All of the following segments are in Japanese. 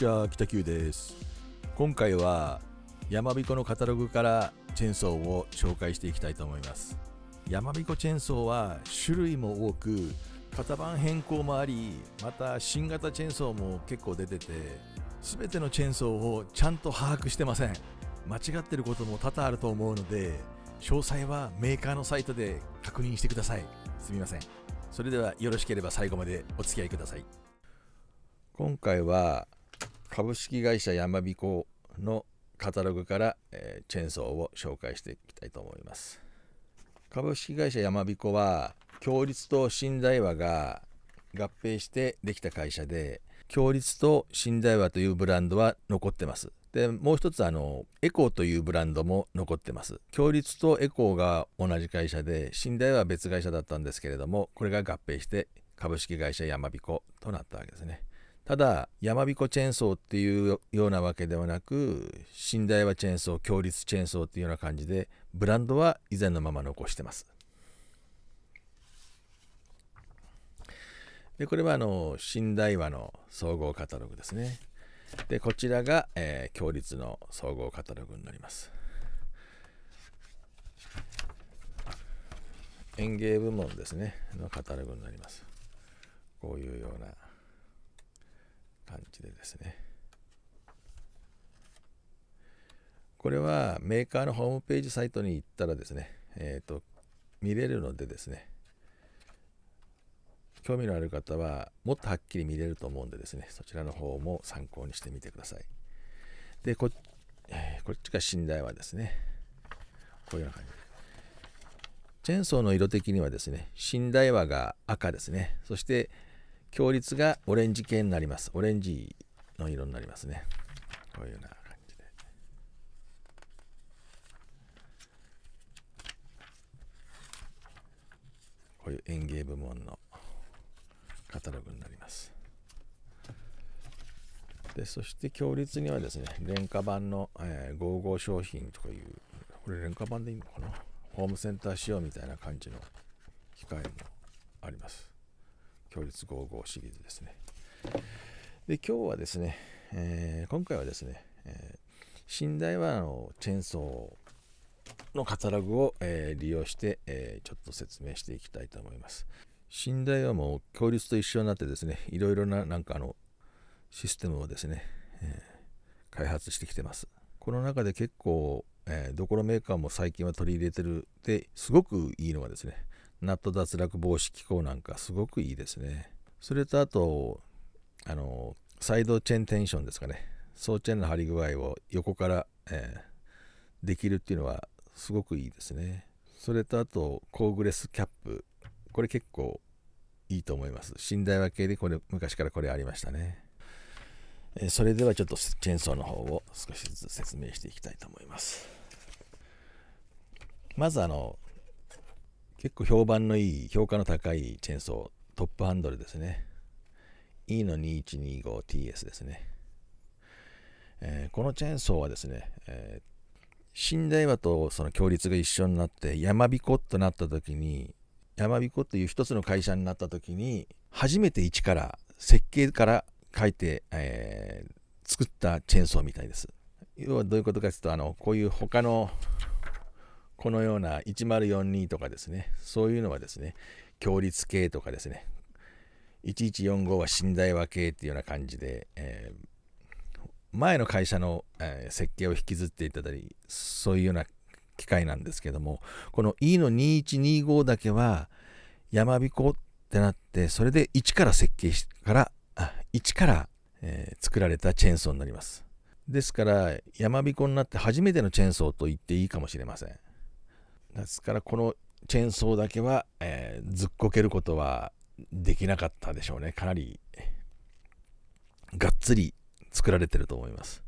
ちは北九です今回はやまびこのカタログからチェーンソーを紹介していきたいと思いますやまびこチェーンソーは種類も多く型番変更もありまた新型チェーンソーも結構出てて全てのチェーンソーをちゃんと把握してません間違ってることも多々あると思うので詳細はメーカーのサイトで確認してくださいすみませんそれではよろしければ最後までお付き合いください今回は株式会社やまびこのカタログから、えチェーンソーを紹介していきたいと思います。株式会社やまびこは強立と新大和が合併してできた会社で強立と新大和というブランドは残ってます。でもう一つあのエコーというブランドも残ってます。強立とエコーが同じ会社で新大和は別会社だったんですけれどもこれが合併して株式会社やまびことなったわけですね。ただ山彦チェーンソーっていうようなわけではなく寝台はチェーンソー強立チェーンソーっていうような感じでブランドは以前のまま残してますでこれはあの寝台話の総合カタログですねでこちらが、えー、強立の総合カタログになります園芸部門ですねのカタログになりますこういうような感じでですねこれはメーカーのホームページサイトに行ったらですね、えーと、と見れるのでですね興味のある方はもっとはっきり見れると思うんでですねそちらの方も参考にしてみてくださいでこえー、こっちが寝台はですねこういうような感じチェーンソーの色的にはですね寝台はが赤ですねそして強率がオレンジ系になります。オレンジの色になりますね。こういうような感じで。こういう園芸部門のカタログになります。でそして強烈にはですね、廉価版の、えー、55商品とかいう、これ廉価版でいいのかなホームセンター仕様みたいな感じの機械もあります。強烈55シリーズですね。で、今日はですね、えー、今回はですね、えー、寝台はのチェーンソーのカタログを、えー、利用して、えー、ちょっと説明していきたいと思います。寝台はもう強烈と一緒になってですね、いろいろななんかあのシステムをですね、えー、開発してきてます。この中で結構、えー、どこのメーカーも最近は取り入れてるですごくいいのがですねナット脱落防止機構なんかすごくいいですね。それとあと、あの、サイドチェーンテンションですかね。総チェーンの張り具合を横から、えー、できるっていうのはすごくいいですね。それとあと、コーグレスキャップ。これ結構いいと思います。寝台分けでこれ、昔からこれありましたね。えー、それではちょっとチェーンソーの方を少しずつ説明していきたいと思います。まずあの、結構評判のいい、評価の高いチェーンソー、トップハンドルですね。E の 2125TS ですね。えー、このチェーンソーはですね、えー、寝台場とその共立が一緒になってやまびことなった時にやまこっという一つの会社になった時に初めて一から設計から書いて、えー、作ったチェーンソーみたいです。要はどういうことかというとあのこういう他のこのような1042とかですね、そういうのはですね、強立系とかですね、1145は寝台話系っていうような感じで、えー、前の会社の、えー、設計を引きずっていただり、そういうような機械なんですけども、この E の2125だけは、山彦ってなって、それで1から設計し、から、1から、えー、作られたチェーンソーになります。ですから、山彦になって初めてのチェーンソーと言っていいかもしれません。ですからこのチェーンソーだけは、えー、ずっこけることはできなかったでしょうねかなりがっつり作られてると思います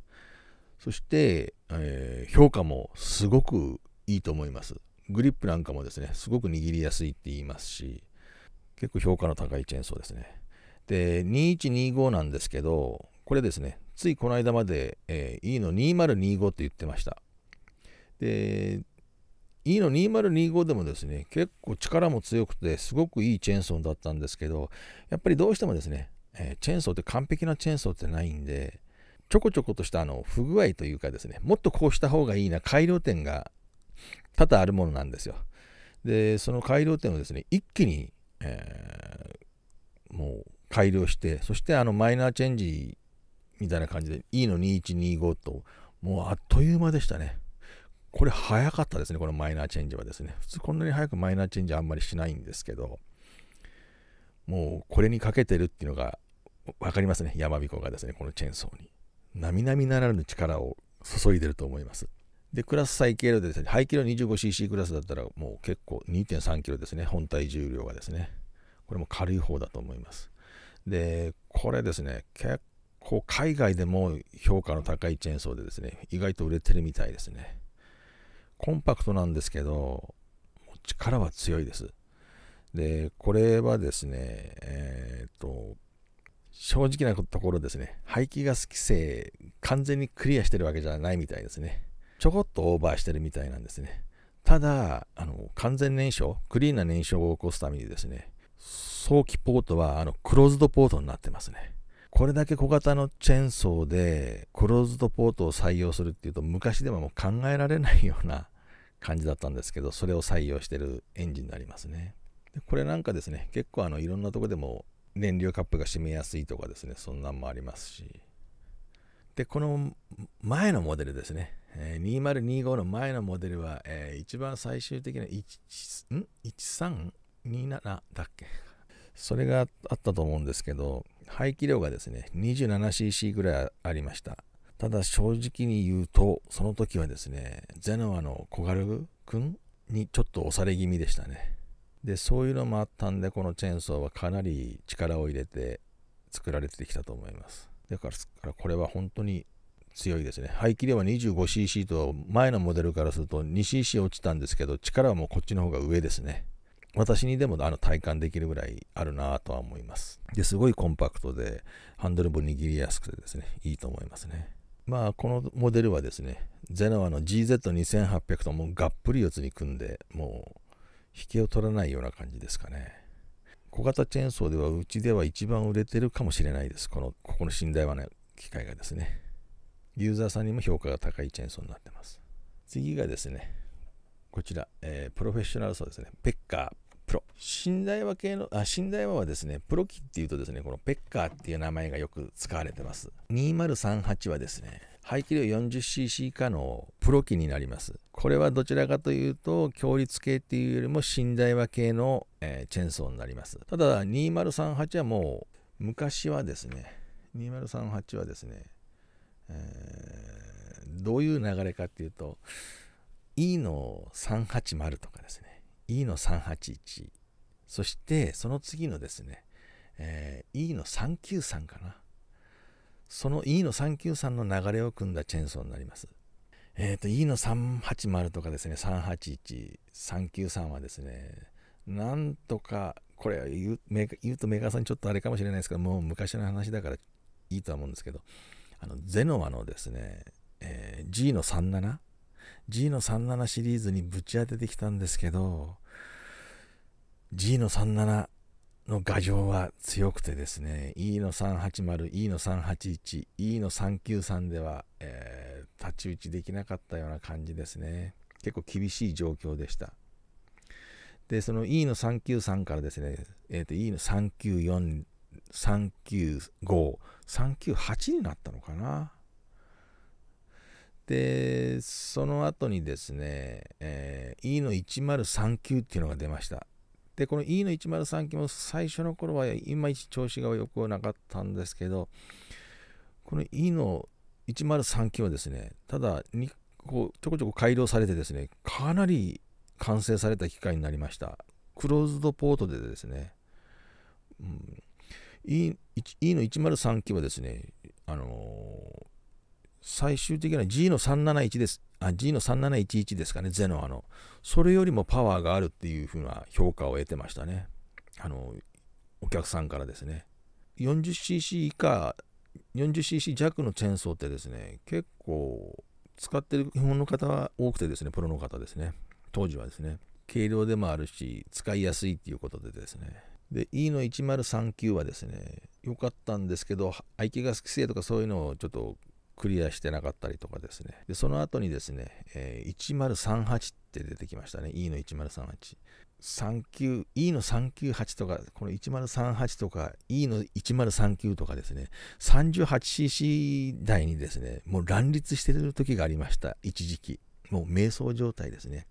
そして、えー、評価もすごくいいと思いますグリップなんかもですねすごく握りやすいって言いますし結構評価の高いチェーンソーですねで2125なんですけどこれですねついこの間まで、えー、E の2025って言ってましたで E の2025でもですね、結構力も強くて、すごくいいチェーンソーだったんですけど、やっぱりどうしてもですね、えー、チェーンソーって完璧なチェーンソーってないんで、ちょこちょことしたあの不具合というかですね、もっとこうした方がいいな改良点が多々あるものなんですよ。で、その改良点をですね、一気に、えー、もう改良して、そしてあのマイナーチェンジみたいな感じで E の2125と、もうあっという間でしたね。これ早かったですね、このマイナーチェンジはですね。普通こんなに早くマイナーチェンジあんまりしないんですけど、もうこれにかけてるっていうのが分かりますね、山彦がですね、このチェーンソーに。並々ならぬ力を注いでると思います。で、クラス最軽量でですね、排気量 25cc クラスだったらもう結構 2.3kg ですね、本体重量がですね。これも軽い方だと思います。で、これですね、結構海外でも評価の高いチェーンソーでですね、意外と売れてるみたいですね。コンパクトなんですけど、力は強いです。で、これはですね、えっ、と、正直なところですね、排気ガス規制、完全にクリアしてるわけじゃないみたいですね。ちょこっとオーバーしてるみたいなんですね。ただ、あの完全燃焼、クリーンな燃焼を起こすためにですね、早期ポートはあのクローズドポートになってますね。これだけ小型のチェーンソーでクローズドポートを採用するっていうと昔でももう考えられないような感じだったんですけど、それを採用してるエンジンになりますね。でこれなんかですね、結構あのいろんなとこでも燃料カップが締めやすいとかですね、そんなんもありますし。で、この前のモデルですね、えー、2025の前のモデルは、えー、一番最終的な1327だっけそれがあったと思うんですけど、排気量がですね、27cc ぐらいありました。ただ正直に言うと、その時はですね、ゼノアの小軽くんにちょっと押され気味でしたね。で、そういうのもあったんで、このチェーンソーはかなり力を入れて作られてきたと思います。だからこれは本当に強いですね。排気量は 25cc と前のモデルからすると 2cc 落ちたんですけど、力はもうこっちの方が上ですね。私にでもあの体感できるぐらいあるなとは思います。ですごいコンパクトでハンドルも握りやすくてですね、いいと思いますね。まあ、このモデルはですね、ゼノアの GZ2800 ともがっぷり四つに組んで、もう引けを取らないような感じですかね。小型チェーンソーではうちでは一番売れてるかもしれないです。この、ここの寝台ね機械がですね。ユーザーさんにも評価が高いチェーンソーになってます。次がですね、こちら、えー、プロフェッショナルソーですね。ペッカープロ。新大和系の、あ、新大和はですね、プロ機っていうとですね、このペッカーっていう名前がよく使われてます。2038はですね、排気量 40cc 以下のプロ機になります。これはどちらかというと、強率系っていうよりも新大和系の、えー、チェーンソーになります。ただ、2038はもう、昔はですね、2038はですね、えー、どういう流れかっていうと、E の380とかですね、E の381そしてその次のですね、えー、E の393かなその E の393の流れを組んだチェーンソーになりますえっ、ー、と E の380とかですね381393はですねなんとかこれ言う言うとメーカーさんにちょっとあれかもしれないですけどもう昔の話だからいいとは思うんですけどあのゼノワのですね、えー、G の 37G の37シリーズにぶち当ててきたんですけど G の37の牙城は強くてですね E の 380E の 381E の393では、えー、太刀打ちできなかったような感じですね結構厳しい状況でしたでその E の393からですね、えー、と E の39439538になったのかなでその後にですね、えー、E の1039っていうのが出ましたで、この E の103機も最初の頃はいまいち調子が良くなかったんですけど、この E の103機はですね、ただにこうちょこちょこ改良されてですね、かなり完成された機械になりました。クローズドポートでですね、うん、E, E の103機はですね、あのー、最終的な G の371です。あ、G の3711ですかね、ゼノアの。それよりもパワーがあるっていうふうな評価を得てましたね。あの、お客さんからですね。40cc 以下、40cc 弱のチェーンソーってですね、結構使ってる日本の方は多くてですね、プロの方ですね。当時はですね。軽量でもあるし、使いやすいっていうことでですね。で、E の1039はですね、良かったんですけど、手がガス規制とかそういうのをちょっとクリアしてなかったりとかですね。で、その後にですね、えー、1038って出てきましたね。E の1038。39 E の398とか、この1038とか E の1039とかですね、38cc 台にですね、もう乱立してる時がありました。一時期。もう瞑想状態ですね。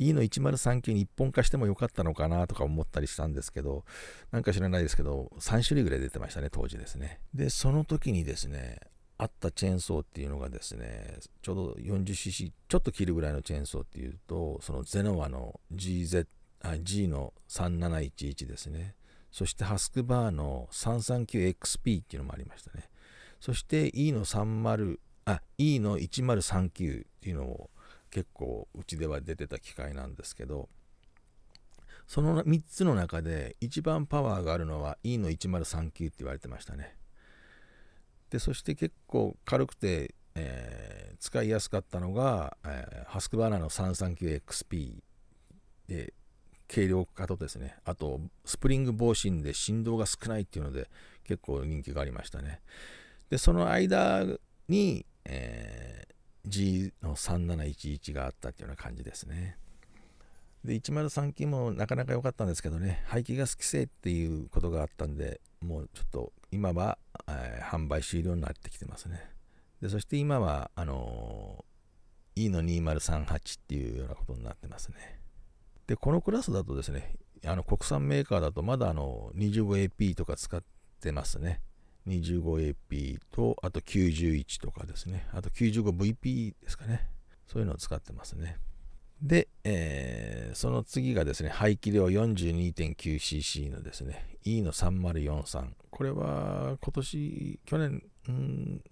E の1039に一本化してもよかったのかなとか思ったりしたんですけど、なんか知らないですけど、3種類ぐらい出てましたね、当時ですね。で、その時にですね、あったチェーンソーっていうのがですね、ちょうど 40cc ちょっと切るぐらいのチェーンソーっていうと、そのゼノワの GZ、あ G の3711ですね。そしてハスクバーの 339XP っていうのもありましたね。そして E の30、あ、E の1039っていうのも結構うちでは出てた機械なんですけど、その3つの中で一番パワーがあるのは E の1039って言われてましたね。でそして結構軽くて、えー、使いやすかったのが、えー、ハスクバーナーの 339XP で軽量化とですねあとスプリング防振で振動が少ないっていうので結構人気がありましたねでその間に、えー、G の3711があったっていうような感じですねで103機もなかなか良かったんですけどね排気ガス規制っていうことがあったんでもうちょっと今は、えー、販売終了になってきてますね。でそして今は、あのー、E の2038っていうようなことになってますね。で、このクラスだとですね、あの国産メーカーだとまだあの 25AP とか使ってますね。25AP と、あと91とかですね。あと 95VP ですかね。そういうのを使ってますね。で、えー、その次がですね、排気量 42.9cc のですね、E の3043。これは今年、去年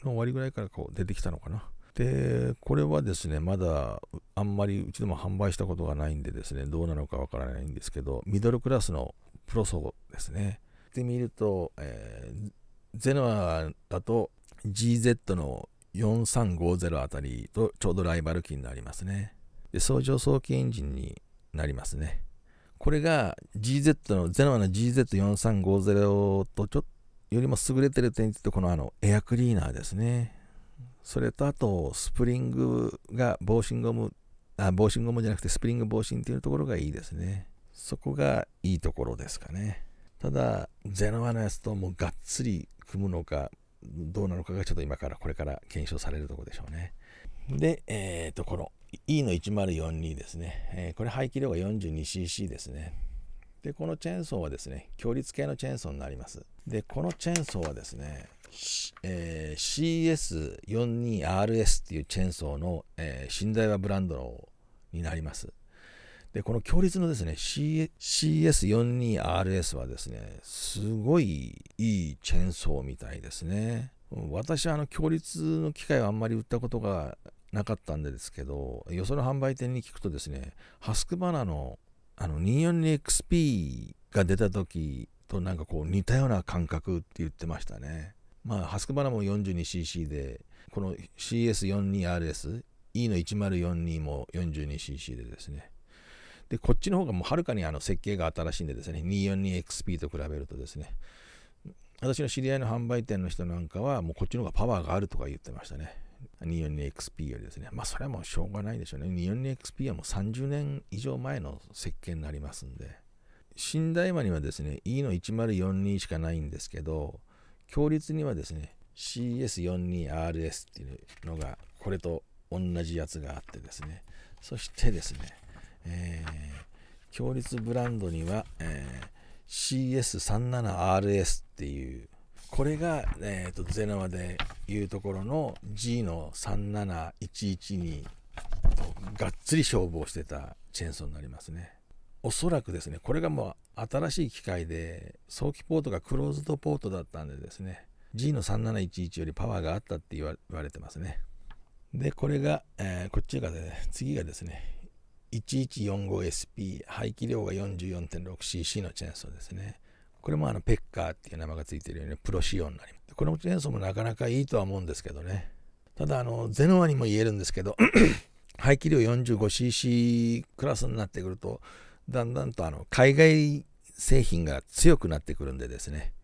の終わりぐらいからこう出てきたのかな。で、これはですね、まだあんまりうちでも販売したことがないんでですね、どうなのかわからないんですけど、ミドルクラスのプロ層ですね。で、見ると、えー、ゼノアだと GZ の4350あたりとちょうどライバル機になりますね。で相乗早期エンジンになりますね。これが GZ の、ゼノワの GZ4350 とちょっとよりも優れてる点って、このあのエアクリーナーですね。それとあと、スプリングが防振ゴム、あ、防振ゴムじゃなくてスプリング防振っていうところがいいですね。そこがいいところですかね。ただ、ゼノアのやつともうがっつり組むのか、どうなのかがちょっと今からこれから検証されるところでしょうね。で、えっ、ー、と、この E の1042ですね、えー、これ排気量が 42cc ですね。で、このチェーンソーはですね、強烈系のチェーンソーになります。で、このチェーンソーはですね、えー、CS42RS っていうチェーンソーの、えー、寝台はブランドのになります。で、この強烈のですね、CS42RS はですね、すごいいいチェーンソーみたいですね。私はあの強烈の機械はあんまり売ったことがなかったんですけど、よその販売店に聞くとですね、ハスクバナのあの 242XP が出た時となんかこう似たような感覚って言ってましたね。まあ、ハスクバナも 42cc で、この CS42RS、E の1042も 42cc でですね。で、こっちの方がもうはるかにあの設計が新しいんでですね、242XP と比べるとですね、私の知り合いの販売店の人なんかは、もうこっちの方がパワーがあるとか言ってましたね。24XP よりですね、まあそれはもうしょうがないでしょうね。24XP 2はもう30年以上前の設計になりますんで、新大魔にはですね、E の1042しかないんですけど、強烈にはですね、CS42RS っていうのが、これと同じやつがあってですね、そしてですね、えー、強烈ブランドには、えー、CS37RS っていうこれが、えーと、ゼノマでいうところの G の3711にがっつり勝負をしてたチェーンソーになりますね。おそらくですね、これがもう新しい機械で、早期ポートがクローズドポートだったんでですね、G の3711よりパワーがあったって言われてますね。で、これが、えー、こっちが、ね、次がですね、1145SP、排気量が 44.6cc のチェーンソーですね。これもあのペッカーっていう名前がついてるようにプロ仕様になります。このチェーンソーもなかなかいいとは思うんですけどね。ただあのゼノアにも言えるんですけど 排気量 45cc クラスになってくるとだんだんとあの海外製品が強くなってくるんでですね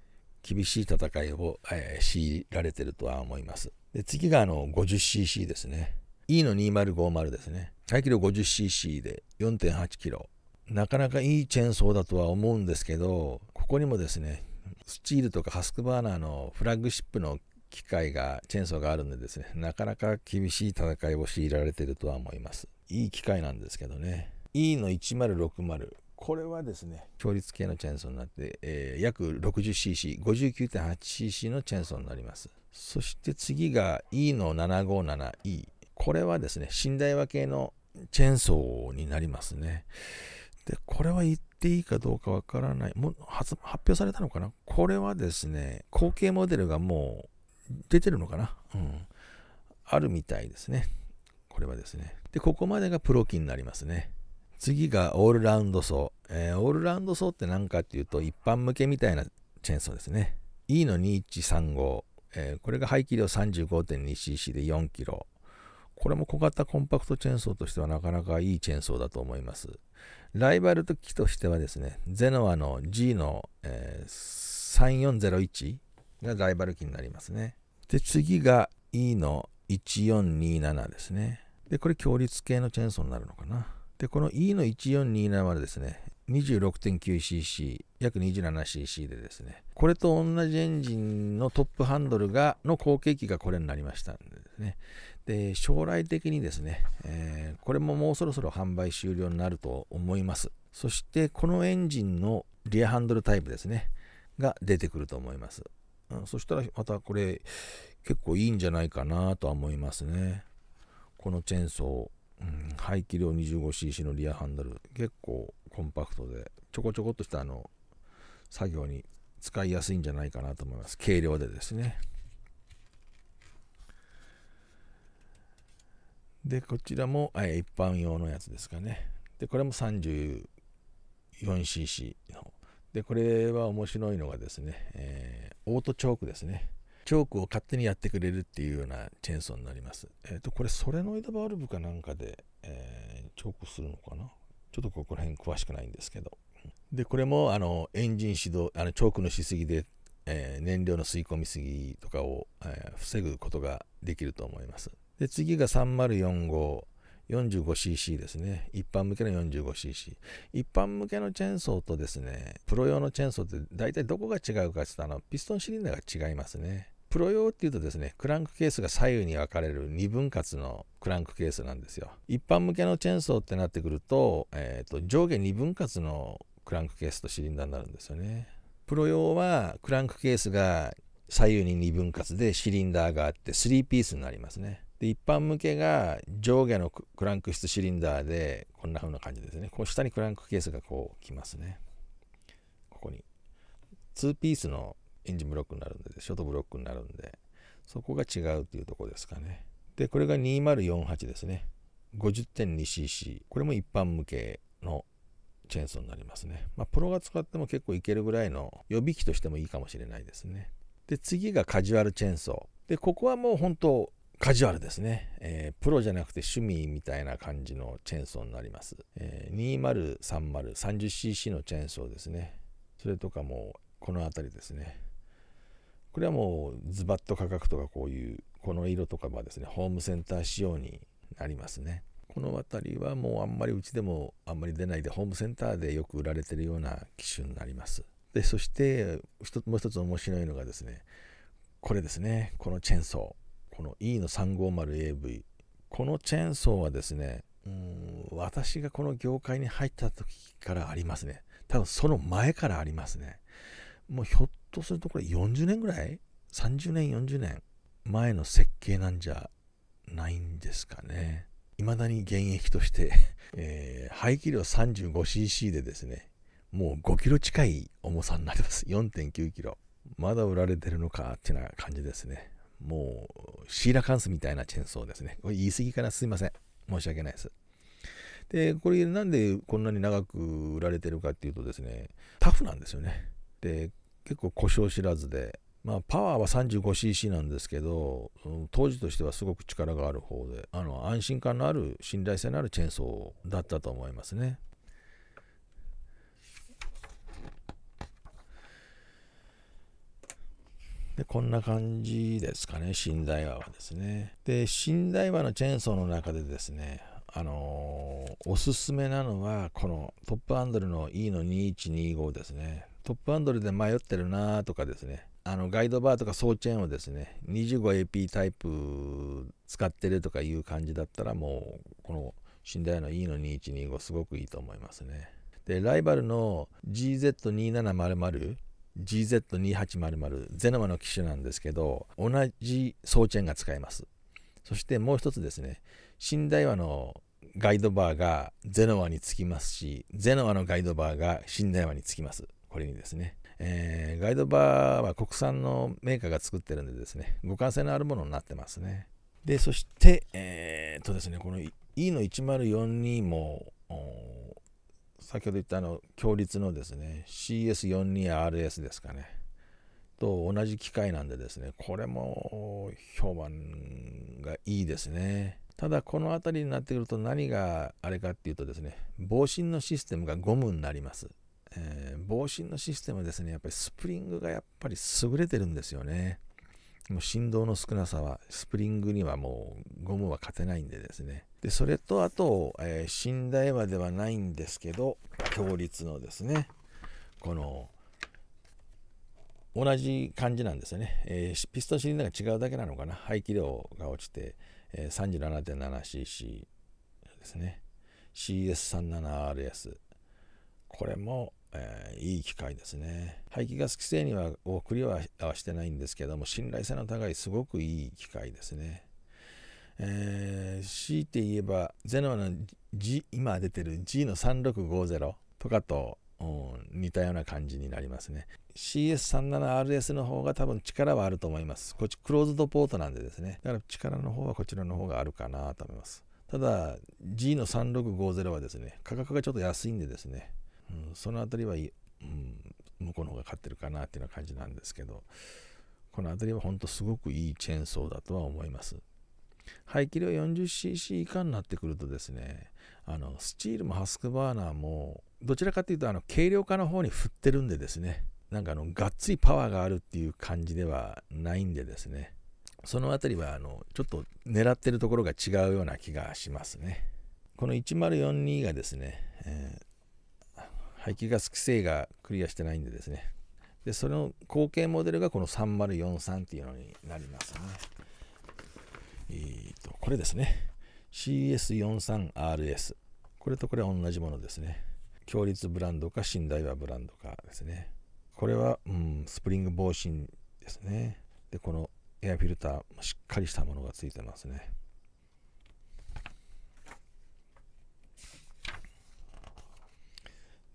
厳しい戦いを、えー、強いられてるとは思いますで次があの 50cc ですね E の2050ですね排気量 50cc で 4.8kg なかなかいいチェーンソーだとは思うんですけど、ここにもですね、スチールとかハスクバーナーのフラッグシップの機械が、チェーンソーがあるんでですね、なかなか厳しい戦いを強いられてるとは思います。いい機械なんですけどね。E の1060。これはですね、強率系のチェーンソーになって、えー、約 60cc、59.8cc のチェーンソーになります。そして次が E の 757E。これはですね、新台和系のチェーンソーになりますね。で、これは言っていいかどうかわからない。も発表されたのかなこれはですね、後継モデルがもう出てるのかなうん。あるみたいですね。これはですね。で、ここまでがプロ機になりますね。次がオールラウンド層。えー、オールラウンド層って何かっていうと、一般向けみたいなチェーンソーですね。E の2135。えー、これが排気量 35.2cc で 4kg。これも小型コンパクトチェーンソーとしてはなかなかいいチェーンソーだと思います。ライバル機としてはですね、ゼノアの G の、えー、3401がライバル機になりますね。で、次が E の1427ですね。で、これ強立系のチェーンソーになるのかな。で、この E の1427はですね、26.9cc、約 27cc でですね、これと同じエンジンのトップハンドルが、の後継機がこれになりましたんでですね、で将来的にですね、えー、これももうそろそろ販売終了になると思います。そしてこのエンジンのリアハンドルタイプですね、が出てくると思います。うん、そしたらまたこれ結構いいんじゃないかなとは思いますね。このチェーンソー、うん、排気量 25cc のリアハンドル、結構コンパクトで、ちょこちょこっとしたあの作業に使いやすいんじゃないかなと思います。軽量でですね。で、こちらも、え一般用のやつですかね。で、これも 34cc の。で、これは面白いのがですね、えー、オートチョークですね。チョークを勝手にやってくれるっていうようなチェーンソーになります。えっ、ー、と、これ、ソレノイドバルブかなんかで、えー、チョークするのかなちょっとここら辺詳しくないんですけど。で、これもあのエンジン始動、あのチョークのしすぎで、えー、燃料の吸い込みすぎとかを、えー、防ぐことができると思います。で、次が3045 45cc ですね。一般向けの 45cc。一般向けのチェーンソーとですね、プロ用のチェーンソーって大体どこが違うかって言ったら、ピストンシリンダーが違いますね。プロ用っていうとですね、クランクケースが左右に分かれる2分割のクランクケースなんですよ。一般向けのチェーンソーってなってくると、えー、と上下2分割のクランクケースとシリンダーになるんですよね。プロ用はクランクケースが左右に2分割でシリンダーがあって3ピースになりますね。で一般向けが上下のクランク室シリンダーでこんな風な感じですね。こう下にクランクケースがこう来ますね。ここに。2ピースのエンジンブロックになるんで、ショートブロックになるんで、そこが違うというとこですかね。で、これが2048ですね。50.2cc。これも一般向けのチェーンソーになりますね。まあ、プロが使っても結構いけるぐらいの予備機としてもいいかもしれないですね。で、次がカジュアルチェーンソー。で、ここはもう本当カジュアルですね、えー、プロじゃなくて趣味みたいな感じのチェーンソーになります。えー、2030、30cc のチェーンソーですね。それとかもこの辺りですね。これはもうズバッと価格とかこういうこの色とかはですねホームセンター仕様になりますねこの辺りはもうあんまりうちでもあんまり出ないでホームセンターでよく売られてるような機種になりますでそしてつもう一つ面白いのがですねこれですねこのチェーンソーこの E の 350AV このチェーンソーはですねうん私がこの業界に入った時からありますね多分その前からありますねもうひょっとするとこれ40年ぐらい ?30 年、40年前の設計なんじゃないんですかね。未だに現役として えー、排気量 35cc でですね、もう5キロ近い重さになります。4.9キロ。まだ売られてるのかってな感じですね。もう、シーラカンスみたいなチェーンソーですね。これ言い過ぎかなすいません。申し訳ないです。で、これなんでこんなに長く売られてるかっていうとですね、タフなんですよね。で、結構故障知らずで、まあ、パワーは 35cc なんですけど、うん、当時としてはすごく力がある方であの安心感のある信頼性のあるチェーンソーだったと思いますね。でこんな感じですかね、新台話はですね。で、新台話のチェーンソーの中でですね、あのー、おすすめなのは、このトップアンドルの E の2125ですね。トップハンドルで迷ってるなとかですねあのガイドバーとか総チェーンをですね 25AP タイプ使ってるとかいう感じだったらもうこの新台の E の2125すごくいいと思いますねでライバルの GZ2700 GZ2800 ゼノマの機種なんですけど同じ総チェーンが使えますそしてもう一つですね新大和のガイドバーがゼノワにつきますしゼノワのガイドバーが新大和につきますこれにですね、えー、ガイドバーは国産のメーカーが作ってるんでですね、互換性のあるものになってますね。で、そして、えー、とですね、この E の1042も、先ほど言ったあの、強烈のですね、CS42RS ですかね、と同じ機械なんでですね、これも評判がいいですね。ただこの辺りになってくると何があれかっていうとですね防振のシステムがゴムになりますえー、防振のシステムですね、やっぱりスプリングがやっぱり優れてるんですよね。もう振動の少なさは、スプリングにはもうゴムは勝てないんでですね。で、それとあと、えー、台馬ではないんですけど、強烈のですね、この、同じ感じなんですよね、えー、ピストンシリンダーが違うだけなのかな。排気量が落ちて、えー、37.7cc ですね。CS37RS。これもえー、いい機会ですね。排気ガス規制にはをクリアはしてないんですけども、信頼性の高いすごくいい機会ですね。えー、強いて言えば、ゼノの G、今出てる G の3650とかと、うん、似たような感じになりますね。CS37RS の方が多分力はあると思います。こっちクローズドポートなんでですね。だから力の方はこちらの方があるかなと思います。ただ G の3650はですね、価格がちょっと安いんでですね、うん、その辺りは、うん、向こうの方が勝ってるかなっていうような感じなんですけど、この辺りは本当すごくいいチェーンソーだとは思います。排気量 40cc 以下になってくるとですね、あのスチールもハスクバーナーも、どちらかというとあの軽量化の方に振ってるんでですね、なんかあのがっつりパワーがあるっていう感じではないんでですね、その辺りはあのちょっと狙ってるところが違うような気がしますね。この1042がですね、えー排気ガス規制がクリアしてないんでですねでその後継モデルがこの3043っていうのになりますねえー、っとこれですね CS43RS これとこれは同じものですね強烈ブランドか新台はブランドかですねこれは、うん、スプリング防振ですねでこのエアフィルターしっかりしたものがついてますね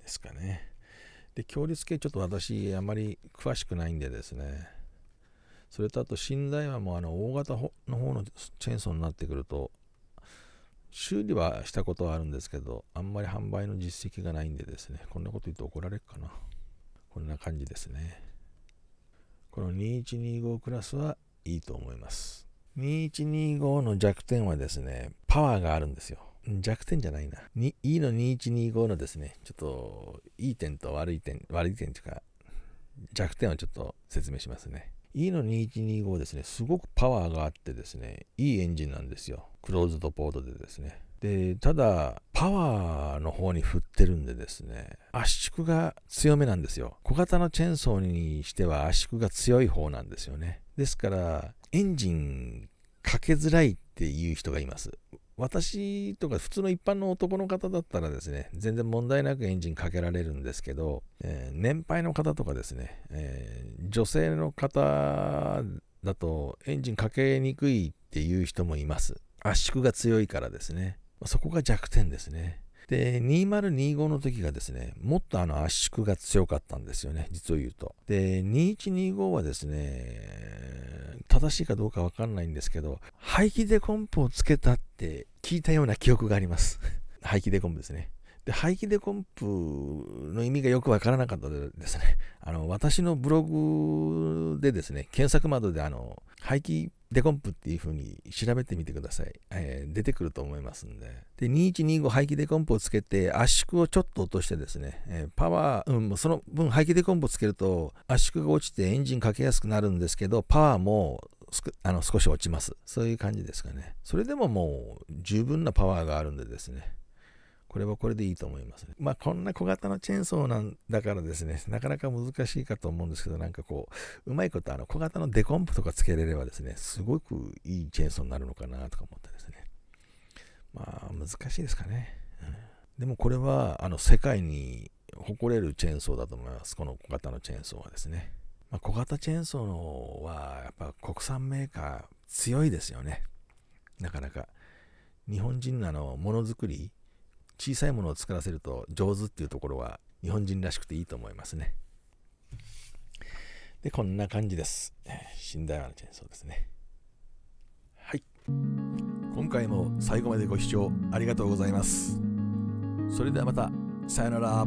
ですかね。で、強烈系ちょっと私、あまり詳しくないんでですね。それとあと、新台はもあの、大型の方のチェーンソーになってくると、修理はしたことはあるんですけど、あんまり販売の実績がないんでですね、こんなこと言うと怒られるかな。こんな感じですね。この2125クラスはいいと思います。2125の弱点はですね、パワーがあるんですよ。弱点じゃないな。E の2125のですね、ちょっと、いい点と悪い点、悪い点というか、弱点をちょっと説明しますね。E の2125ですね、すごくパワーがあってですね、いいエンジンなんですよ。クローズドポートでですね。で、ただ、パワーの方に振ってるんでですね、圧縮が強めなんですよ。小型のチェーンソーにしては圧縮が強い方なんですよね。ですから、エンジンかけづらいっていう人がいます。私とか普通の一般の男の方だったらですね、全然問題なくエンジンかけられるんですけど、えー、年配の方とかですね、えー、女性の方だとエンジンかけにくいっていう人もいます。圧縮が強いからですね。そこが弱点ですね。で、2025の時がですね、もっとあの圧縮が強かったんですよね、実を言うと。で、2125はですね、正しいかどうかわかんないんですけど、排気でコンプをつけたって聞いたような記憶があります。排気でコンプですね。で、排気デコンプの意味がよくわからなかったでですね、あの、私のブログでですね、検索窓であの、排気デコンプっていう風に調べてみてください。えー、出てくると思いますんで。で、2125排気デコンプをつけて圧縮をちょっと落としてですね、えー、パワー、うん、その分排気デコンプをつけると圧縮が落ちてエンジンかけやすくなるんですけど、パワーもあの少し落ちます。そういう感じですかね。それでももう十分なパワーがあるんでですね。これはこれでいいと思います。まあ、こんな小型のチェーンソーなんだからですね、なかなか難しいかと思うんですけど、なんかこう、うまいことあの小型のデコンプとかつけれればですね、すごくいいチェーンソーになるのかなとか思ってですね。まあ、難しいですかね。うん、でもこれは、あの、世界に誇れるチェーンソーだと思います。この小型のチェーンソーはですね。まあ、小型チェーンソーのは、やっぱ国産メーカー強いですよね。なかなか。日本人のあの、ものづくり、小さいものを作らせると上手っていうところは日本人らしくていいと思いますね。で、こんな感じです。死んだよ湾のチェーンソーですね。はい。今回も最後までご視聴ありがとうございます。それではまた、さよなら。